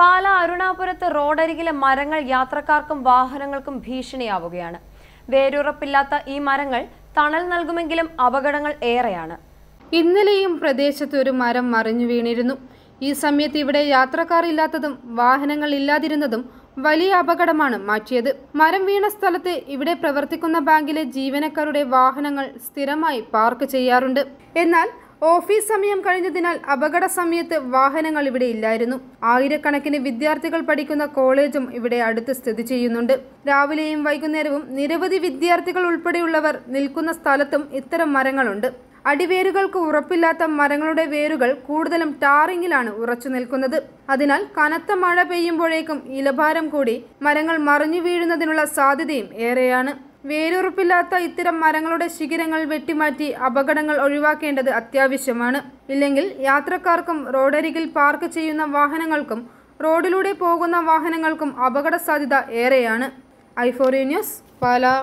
പാല അരുണാപുരത്ത് റോഡരികിലെ മരങ്ങൾ യാത്രക്കാർക്കും വാഹനങ്ങൾക്കും ഭീഷണിയാവുകയാണ് വേരുറപ്പില്ലാത്ത ഈ മരങ്ങൾ തണൽ നൽകുമെങ്കിലും അപകടങ്ങൾ ഏറെയാണ് ഇന്നലെയും പ്രദേശത്ത് ഒരു മരം മറിഞ്ഞു വീണിരുന്നു ഈ സമയത്ത് ഇവിടെ യാത്രക്കാർ ഇല്ലാത്തതും വാഹനങ്ങൾ ഇല്ലാതിരുന്നതും വലിയ അപകടമാണ് മാറ്റിയത് മരം വീണ സ്ഥലത്ത് ഇവിടെ പ്രവർത്തിക്കുന്ന ബാങ്കിലെ ജീവനക്കാരുടെ വാഹനങ്ങൾ സ്ഥിരമായി പാർക്ക് ചെയ്യാറുണ്ട് എന്നാൽ ഓഫീസ് സമയം കഴിഞ്ഞതിനാൽ അപകട സമയത്ത് വാഹനങ്ങൾ ഇവിടെ ഇല്ലായിരുന്നു ആയിരക്കണക്കിന് വിദ്യാർത്ഥികൾ പഠിക്കുന്ന കോളേജും ഇവിടെ അടുത്ത് സ്ഥിതി ചെയ്യുന്നുണ്ട് രാവിലെയും വൈകുന്നേരവും നിരവധി വിദ്യാർത്ഥികൾ ഉൾപ്പെടെയുള്ളവർ നിൽക്കുന്ന സ്ഥലത്തും ഇത്തരം മരങ്ങളുണ്ട് അടിവേരുകൾക്ക് ഉറപ്പില്ലാത്ത മരങ്ങളുടെ വേരുകൾ കൂടുതലും ടാറിങ്ങിലാണ് ഉറച്ചു നിൽക്കുന്നത് അതിനാൽ കനത്ത മഴ പെയ്യുമ്പോഴേക്കും ഇലഭാരം കൂടി മരങ്ങൾ മറിഞ്ഞു വീഴുന്നതിനുള്ള സാധ്യതയും ഏറെയാണ് വേരുറപ്പില്ലാത്ത ഇത്തരം മരങ്ങളുടെ ശിഖിരങ്ങൾ വെട്ടിമാറ്റി അപകടങ്ങൾ ഒഴിവാക്കേണ്ടത് അത്യാവശ്യമാണ് ഇല്ലെങ്കിൽ യാത്രക്കാർക്കും റോഡരികിൽ പാർക്ക് ചെയ്യുന്ന വാഹനങ്ങൾക്കും റോഡിലൂടെ പോകുന്ന വാഹനങ്ങൾക്കും അപകട സാധ്യത ഏറെയാണ് ഐഫോറി ന്യൂസ് പാലാ